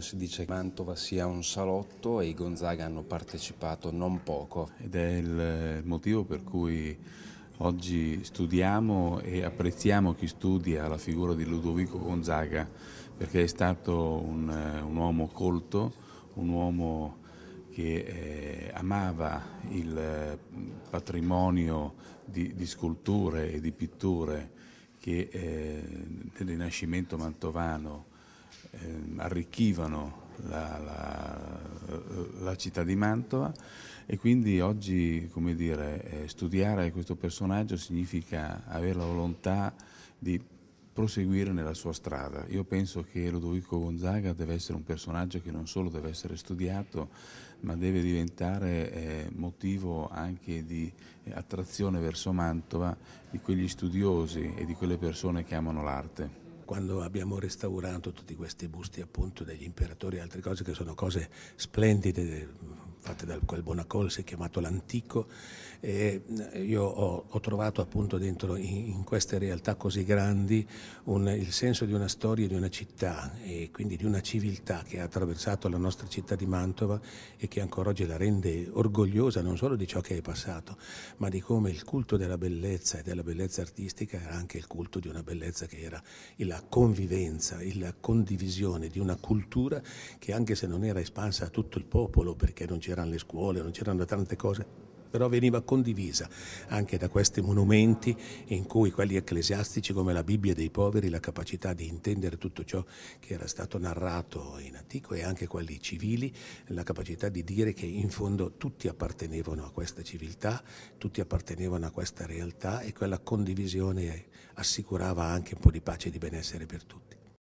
Ecco, si dice che Mantova sia un salotto e i Gonzaga hanno partecipato non poco. Ed è il motivo per cui oggi studiamo e apprezziamo chi studia la figura di Ludovico Gonzaga, perché è stato un, un uomo colto, un uomo che eh, amava il patrimonio di, di, sculture e di pitture che, eh, del Rinascimento mantovano eh, arricchivano la, la, la, città di Mantova e quindi oggi dire, eh, studiare questo personaggio significa avere la volontà di proseguire nella sua strada. Io penso che Ludovico Gonzaga deve essere un personaggio che non solo deve essere studiato, ma deve diventare eh, motivo anche di eh, attrazione verso Mantova di quegli studiosi e di quelle persone che amano l'arte quando abbiamo restaurato tutti questi busti appunto degli imperatori e altre cose che sono cose splendide fatte da quel Bonacol, si è chiamato l'antico. E eh, io ho, ho trovato appunto dentro in, in, queste realtà così grandi un, il senso di una storia di una città e quindi di una civiltà che ha attraversato la nostra città di Mantova e che ancora oggi la rende orgogliosa non solo di ciò che è passato, ma di come il culto della bellezza e della bellezza artistica era anche il culto di una bellezza che era la convivenza, la condivisione di una cultura che anche se non era espansa a tutto il popolo perché non c'era c'erano le scuole, non c'erano tante cose, però veniva condivisa anche da questi monumenti in cui quelli ecclesiastici come la Bibbia dei poveri, la capacità di intendere tutto ciò che era stato narrato in antico e anche quelli civili, la capacità di dire che in fondo tutti appartenevano a questa civiltà, tutti appartenevano a questa realtà e quella condivisione assicurava anche un po' di pace e di benessere per tutti.